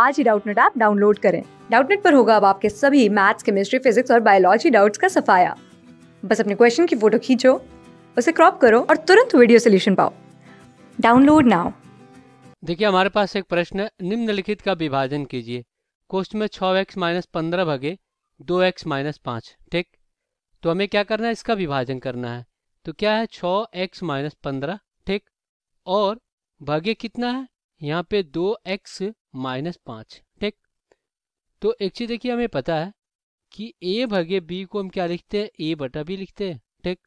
आज ही Doubtnut app download करें डाउटनेट पर होगा अब आपके सभी मैथ्स केमिस्ट्री फिजिक्स और बायोलॉजी डाउट्स का सफाया बस अपने क्वेश्चन की फोटो खींचो उसे क्रॉप करो और तुरंत वीडियो सोल्यूशन पाओ डाउनलोड नाउ देखिए हमारे पास एक प्रश्न है निम्नलिखित का विभाजन कीजिए कोष्ट में छ एक्स माइनस पंद्रह भगे दो एक्स माइनस पाँच ठीक तो हमें क्या करना है इसका विभाजन करना है तो क्या है छ एक्स माइनस पंद्रह ठीक और भाग्य कितना है यहाँ पे दो एक्स माइनस पाँच ठीक तो एक चीज़ देखिए हमें पता है कि ए भगे बी को हम क्या लिखते हैं ए बटा बी लिखते हैं ठीक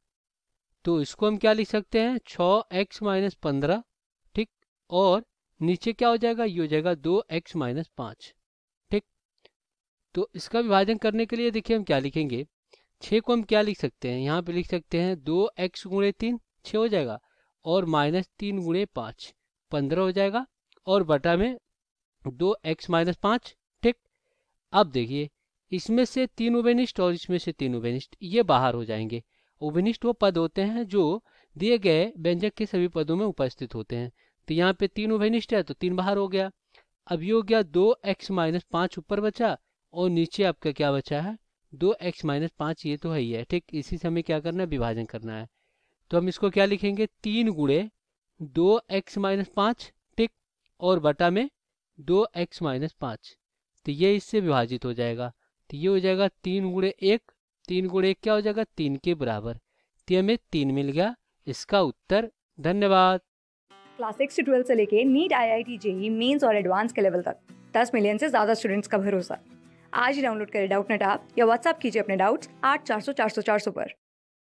तो इसको हम क्या लिख सकते हैं छ एक्स माइनस पंद्रह ठीक और नीचे क्या हो जाएगा ये हो जाएगा दो एक्स माइनस पाँच ठीक तो इसका विभाजन करने के लिए देखिए हम क्या लिखेंगे छः को हम क्या लिख सकते हैं यहाँ पे लिख सकते हैं दो एक्स गुणे तीन छः हो जाएगा और माइनस तीन गुणे पाँच पंद्रह हो जाएगा और बटा में दो एक्स माइनस पाँच ठीक अब देखिए इसमें से तीन उबेनिस्ट और इसमें से तीन उबेनिस्ट ये बाहर हो जाएंगे उबेनिस्ट वो पद होते हैं जो दिए गए व्यंजक के सभी पदों में उपस्थित होते हैं तो यहाँ पे तीन उभयनिष्ठ है तो तीन बाहर हो गया अब ये हो गया दो एक्स माइनस पाँच ऊपर बचा और नीचे आपका क्या बचा है दो एक्स माइनस पाँच ये तो है ही है ठीक इसी से हमें क्या करना है विभाजन करना है तो हम इसको क्या लिखेंगे तीन गुड़े दो एक्स माइनस पाँच और बटा में दो एक्स माइनस पाँच तो ये इससे विभाजित हो जाएगा तो ये हो जाएगा तीन गुड़े एक तीन गुड़े एक क्या हो जाएगा तीन के बराबर तो हमें तीन मिल गया इसका उत्तर धन्यवाद क्लास सिक्स से ट्वेल्थ से लेके NEET I I T JEE Mains और एडवांस के लेवल तक दस मिलियन से ज्यादा स्टूडेंट्स का भरोसा आज ही डाउनलोड करें डाउट नेट ऐप या व्हाट्सअप कीजिए अपने डाउट्स आठ चार सौ चार सौ चार सौ पर